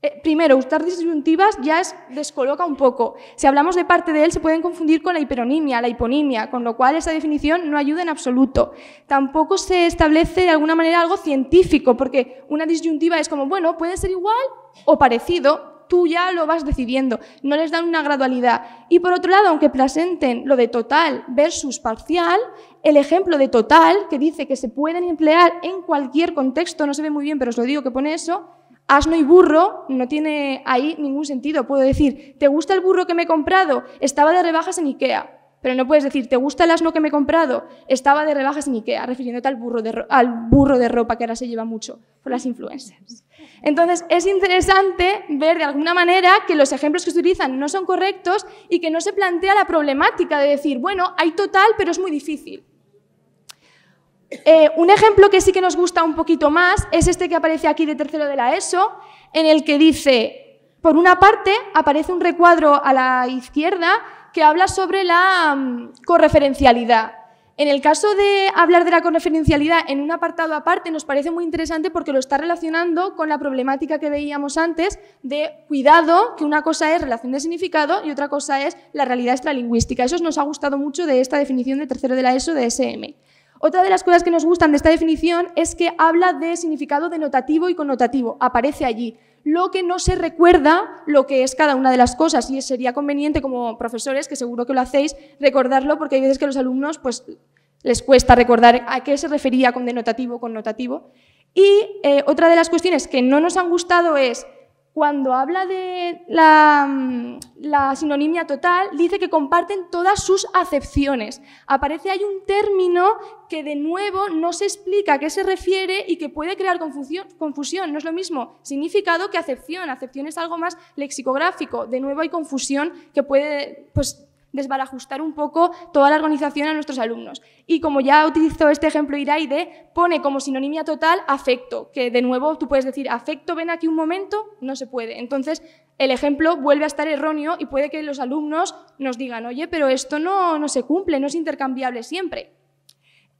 Eh, primero, usar disyuntivas ya es, descoloca un poco. Si hablamos de parte de él, se pueden confundir con la hiperonimia, la hiponimia, con lo cual esa definición no ayuda en absoluto. Tampoco se establece de alguna manera algo científico, porque una disyuntiva es como, bueno, puede ser igual o parecido, tú ya lo vas decidiendo, no les dan una gradualidad. Y por otro lado, aunque presenten lo de total versus parcial, el ejemplo de total, que dice que se pueden emplear en cualquier contexto, no se ve muy bien, pero os lo digo que pone eso, asno y burro no tiene ahí ningún sentido. Puedo decir, ¿te gusta el burro que me he comprado? Estaba de rebajas en Ikea. Pero no puedes decir, ¿te gusta el asno que me he comprado? Estaba de rebajas en Ikea, refiriéndote al burro de, al burro de ropa que ahora se lleva mucho por las influencers. Entonces, es interesante ver de alguna manera que los ejemplos que se utilizan no son correctos y que no se plantea la problemática de decir, bueno, hay total, pero es muy difícil. Eh, un ejemplo que sí que nos gusta un poquito más es este que aparece aquí de tercero de la ESO, en el que dice, por una parte, aparece un recuadro a la izquierda que habla sobre la mm, correferencialidad. En el caso de hablar de la correferencialidad en un apartado aparte, nos parece muy interesante porque lo está relacionando con la problemática que veíamos antes de cuidado, que una cosa es relación de significado y otra cosa es la realidad extralingüística. Eso nos ha gustado mucho de esta definición de tercero de la ESO de SM. Otra de las cosas que nos gustan de esta definición es que habla de significado denotativo y connotativo, aparece allí. Lo que no se recuerda lo que es cada una de las cosas y sería conveniente como profesores, que seguro que lo hacéis, recordarlo porque hay veces que a los alumnos pues, les cuesta recordar a qué se refería con denotativo, connotativo. Y eh, otra de las cuestiones que no nos han gustado es cuando habla de mm, la, sinonimia total, dice que comparten todas sus acepciones. Aparece ahí un término que de nuevo no se explica a qué se refiere y que puede crear confusión. No es lo mismo significado que acepción. Acepción es algo más lexicográfico. De nuevo hay confusión que puede pues, desbarajustar un poco toda la organización a nuestros alumnos. Y como ya utilizó este ejemplo Iraide, pone como sinonimia total afecto, que de nuevo tú puedes decir afecto, ven aquí un momento, no se puede. Entonces, el ejemplo vuelve a estar erróneo y puede que los alumnos nos digan, oye, pero esto no, no se cumple, no es intercambiable siempre.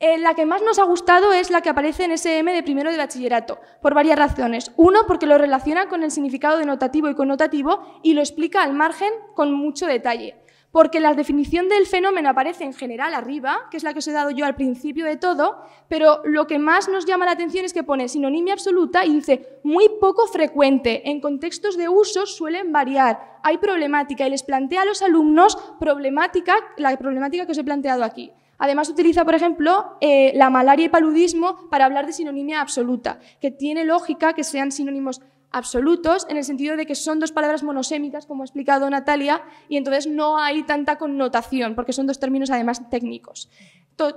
Eh, la que más nos ha gustado es la que aparece en SM de primero de bachillerato, por varias razones. Uno, porque lo relaciona con el significado denotativo y connotativo y lo explica al margen con mucho detalle porque la definición del fenómeno aparece en general arriba, que es la que os he dado yo al principio de todo, pero lo que más nos llama la atención es que pone sinonimia absoluta y dice muy poco frecuente, en contextos de uso suelen variar, hay problemática y les plantea a los alumnos problemática, la problemática que os he planteado aquí. Además utiliza, por ejemplo, eh, la malaria y paludismo para hablar de sinonimia absoluta, que tiene lógica que sean sinónimos absolutos en el sentido de que son dos palabras monosémicas, como ha explicado Natalia, y entonces no hay tanta connotación, porque son dos términos además técnicos.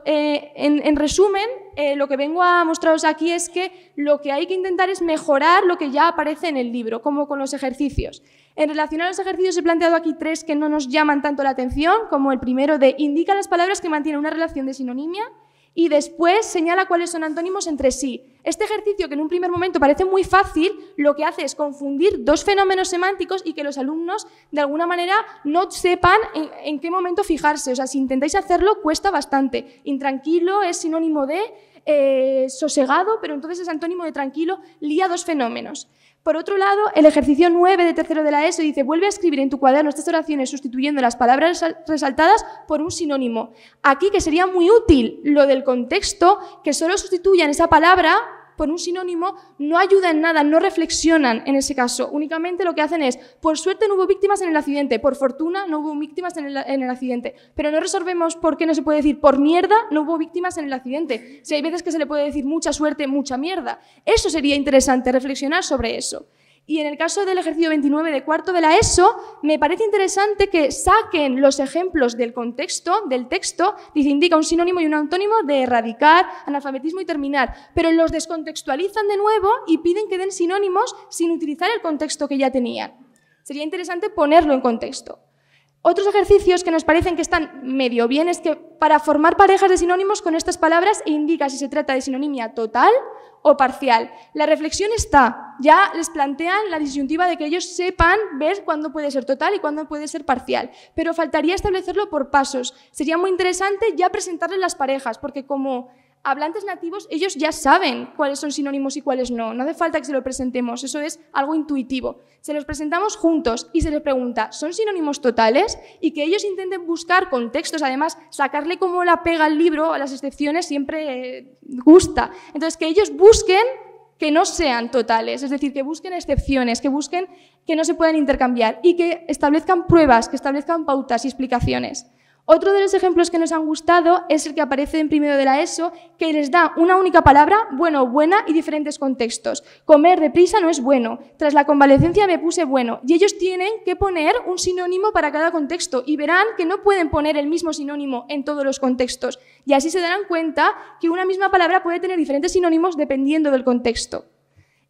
Eh, en, resumen, eh, lo que vengo a mostraros aquí es que lo que hay que intentar es mejorar lo que ya aparece en el libro, como con los ejercicios. En relación a los ejercicios he planteado aquí tres que no nos llaman tanto la atención, como el primero de indica las palabras que mantienen una relación de sinonimia, y después señala cuáles son antónimos entre sí. Este ejercicio, que en un primer momento parece muy fácil, lo que hace es confundir dos fenómenos semánticos y que los alumnos, de alguna manera, no sepan en, qué momento fijarse. O sea, si intentáis hacerlo, cuesta bastante. Intranquilo es sinónimo de eh, sosegado, pero entonces es antónimo de tranquilo, lía dos fenómenos. Por otro lado, el ejercicio 9 de tercero de la ESO dice, vuelve a escribir en tu cuaderno estas oraciones sustituyendo las palabras resaltadas por un sinónimo. Aquí que sería muy útil lo del contexto, que solo sustituyan esa palabra con un sinónimo no ayuda en nada, no reflexionan en ese caso. Únicamente lo que hacen es, por suerte no hubo víctimas en el accidente, por fortuna no hubo víctimas en el, en el accidente. Pero no resolvemos por qué no se puede decir, por mierda no hubo víctimas en el accidente. Si hay veces que se le puede decir mucha suerte, mucha mierda. Eso sería interesante, reflexionar sobre eso. Y en el caso del ejercicio 29 de cuarto de la ESO, me parece interesante que saquen los ejemplos del contexto, del texto, dice indica un sinónimo y un antónimo de erradicar, analfabetismo y terminar, pero los descontextualizan de nuevo y piden que den sinónimos sin utilizar el contexto que ya tenían. Sería interesante ponerlo en contexto. Otros ejercicios que nos parecen que están medio bien es que para formar parejas de sinónimos con estas palabras e indica si se trata de sinonimia total o parcial. La reflexión está, ya les plantean la disyuntiva de que ellos sepan ver cuándo puede ser total y cuándo puede ser parcial, pero faltaría establecerlo por pasos. Sería muy interesante ya presentarles las parejas, porque como hablantes nativos, ellos ya saben cuáles son sinónimos y cuáles no. No hace falta que se lo presentemos, eso es algo intuitivo. Se los presentamos juntos y se les pregunta, ¿son sinónimos totales? Y que ellos intenten buscar contextos, además, sacarle como la pega al libro, a las excepciones siempre eh, gusta. Entonces, que ellos busquen que no sean totales, es decir, que busquen excepciones, que busquen que no se puedan intercambiar y que establezcan pruebas, que establezcan pautas y explicaciones. Otro de los ejemplos que nos han gustado es el que aparece en primero de la ESO, que les da una única palabra, bueno, buena y diferentes contextos. Comer deprisa no es bueno. Tras la convalecencia me puse bueno. Y ellos tienen que poner un sinónimo para cada contexto y verán que no pueden poner el mismo sinónimo en todos los contextos. Y así se darán cuenta que una misma palabra puede tener diferentes sinónimos dependiendo del contexto.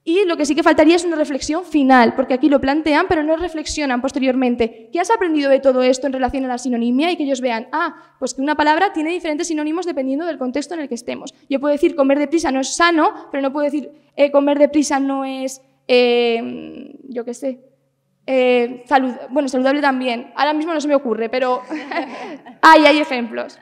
Y lo que sí que faltaría es una reflexión final, porque aquí lo plantean, pero no reflexionan posteriormente. ¿Qué has aprendido de todo esto en relación a la sinonimia? Y que ellos vean, ah, pues que una palabra tiene diferentes sinónimos dependiendo del contexto en el que estemos. Yo puedo decir comer deprisa no es sano, pero no puedo decir eh, comer deprisa no es, em, yo qué sé, eh, bueno, saludable también. Ahora mismo no se me ocurre, pero hay, hay ejemplos.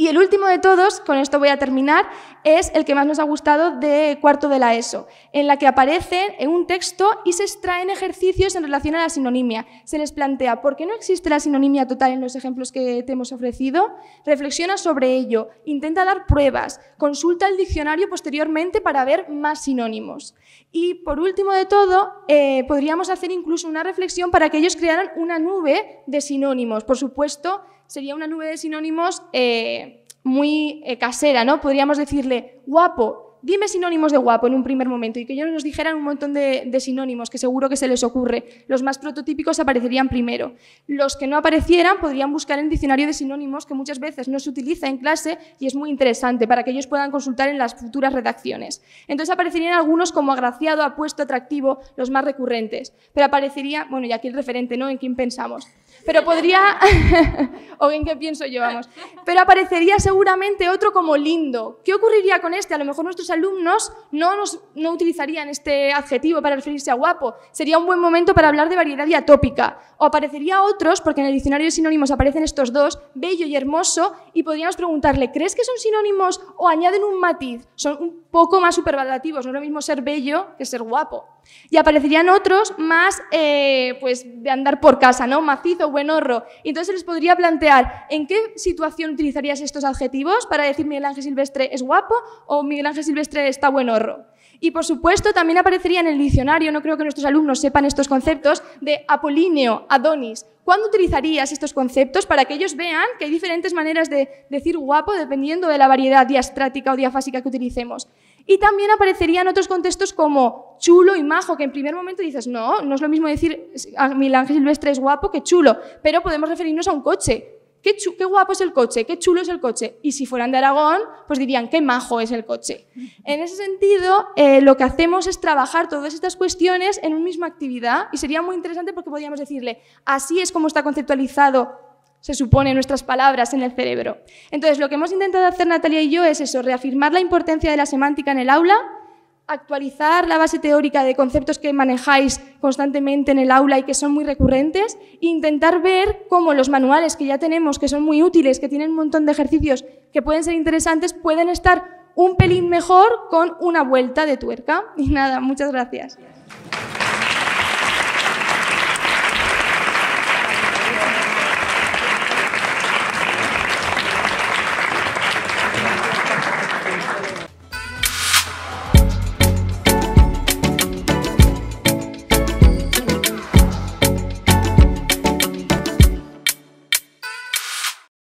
Y el último de todos, con esto voy a terminar, es el que más nos ha gustado de cuarto de la ESO, en la que aparece en un texto y se extraen ejercicios en relación a la sinonimia. Se les plantea por qué no existe la sinonimia total en los ejemplos que te hemos ofrecido, reflexiona sobre ello, intenta dar pruebas, consulta el diccionario posteriormente para ver más sinónimos. Y por último de todo, eh, podríamos hacer incluso una reflexión para que ellos crearan una nube de sinónimos, por supuesto, sería una nube de sinónimos eh, muy eh, casera, ¿no? Podríamos decirle, guapo, dime sinónimos de guapo en un primer momento y que ellos nos dijeran un montón de, sinónimos que seguro que se les ocurre. Los más prototípicos aparecerían primero. Los que no aparecieran podrían buscar en el diccionario de sinónimos que muchas veces no se utiliza en clase y es muy interesante para que ellos puedan consultar en las futuras redacciones. Entonces aparecerían algunos como agraciado, apuesto, atractivo, los más recurrentes. Pero aparecería, bueno, y aquí el referente, ¿no? En quién pensamos. Pero podría, o en qué pienso yo, vamos. Pero aparecería seguramente otro como lindo. ¿Qué ocurriría con este? A lo mejor nuestros alumnos no, nos, no utilizarían este adjetivo para referirse a guapo. Sería un buen momento para hablar de variedad y atópica. O aparecería otros, porque en el diccionario de sinónimos aparecen estos dos, bello y hermoso, y podríamos preguntarle, ¿crees que son sinónimos o añaden un matiz? Son un poco más superlativos, no es lo mismo ser bello que ser guapo. Y aparecerían otros más eh, pues, de andar por casa, ¿no? macizo, buen horro. entonces se les podría plantear en qué situación utilizarías estos adjetivos para decir Miguel Ángel Silvestre es guapo o Miguel Ángel Silvestre está buen horro. Y por supuesto también aparecería en el diccionario, no creo que nuestros alumnos sepan estos conceptos, de Apolíneo, Adonis. ¿Cuándo utilizarías estos conceptos para que ellos vean que hay diferentes maneras de decir guapo dependiendo de la variedad diastrática o diafásica que utilicemos? Y también aparecerían otros contextos como chulo y majo, que en primer momento dices, no, no es lo mismo decir a ah, Ángel Silvestre es guapo que chulo, pero podemos referirnos a un coche, Qué, guapo es el coche, qué chulo es el coche. Y si fueran de Aragón, pues dirían, qué majo es el coche. En ese sentido, eh, lo que hacemos es trabajar todas estas cuestiones en una misma actividad y sería muy interesante porque podríamos decirle, así es como está conceptualizado, se supone, nuestras palabras en el cerebro. Entonces, lo que hemos intentado hacer Natalia y yo es eso, reafirmar la importancia de la semántica en el aula actualizar la base teórica de conceptos que manejáis constantemente en el aula y que son muy recurrentes, e intentar ver cómo los manuales que ya tenemos, que son muy útiles, que tienen un montón de ejercicios que pueden ser interesantes, pueden estar un pelín mejor con una vuelta de tuerca. Y nada, muchas gracias.